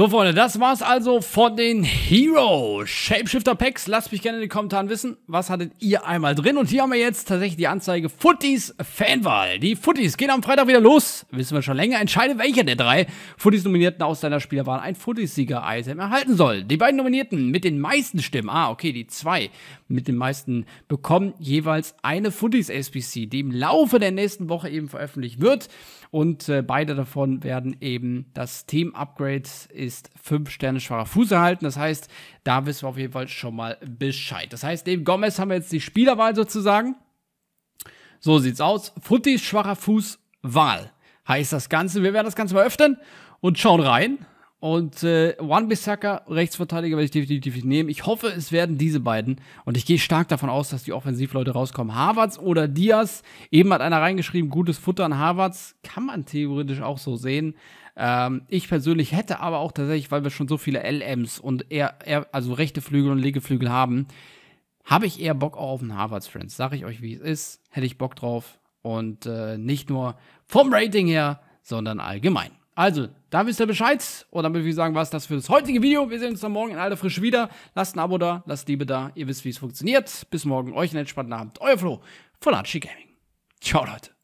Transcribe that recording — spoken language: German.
So, Freunde, das war's also von den Hero Shapeshifter Packs. Lasst mich gerne in den Kommentaren wissen, was hattet ihr einmal drin. Und hier haben wir jetzt tatsächlich die Anzeige Footies Fanwahl. Die Footies gehen am Freitag wieder los. Wissen wir schon länger. Entscheide, welcher der drei Footies Nominierten aus deiner Spielerwahl ein Footies-Sieger item erhalten soll. Die beiden Nominierten mit den meisten Stimmen, ah, okay, die zwei mit den meisten bekommen jeweils eine Footies spc die im Laufe der nächsten Woche eben veröffentlicht wird. Und äh, beide davon werden eben das Team-Upgrade ist fünf Sterne schwacher Fuß erhalten. Das heißt, da wissen wir auf jeden Fall schon mal Bescheid. Das heißt, neben Gomez haben wir jetzt die Spielerwahl sozusagen. So sieht's aus. Futtis schwacher Fuß Wahl heißt das Ganze. Wir werden das Ganze mal öffnen und schauen rein, und äh, One Bissaka, Rechtsverteidiger, werde ich definitiv nehmen. Ich hoffe, es werden diese beiden. Und ich gehe stark davon aus, dass die Offensivleute rauskommen. Harvards oder Diaz. Eben hat einer reingeschrieben, gutes Futter an Harvards. Kann man theoretisch auch so sehen. Ähm, ich persönlich hätte aber auch tatsächlich, weil wir schon so viele LMs und eher, eher also rechte Flügel und linke Flügel haben, habe ich eher Bock auf einen Harvards Friends. Sage ich euch, wie es ist. Hätte ich Bock drauf. Und äh, nicht nur vom Rating her, sondern allgemein. Also, da wisst ihr Bescheid. Und damit würde ich sagen, war es das für das heutige Video. Wir sehen uns dann morgen in aller Frische wieder. Lasst ein Abo da, lasst Liebe da. Ihr wisst, wie es funktioniert. Bis morgen. Euch einen entspannten Abend. Euer Flo von Archie Gaming. Ciao, Leute.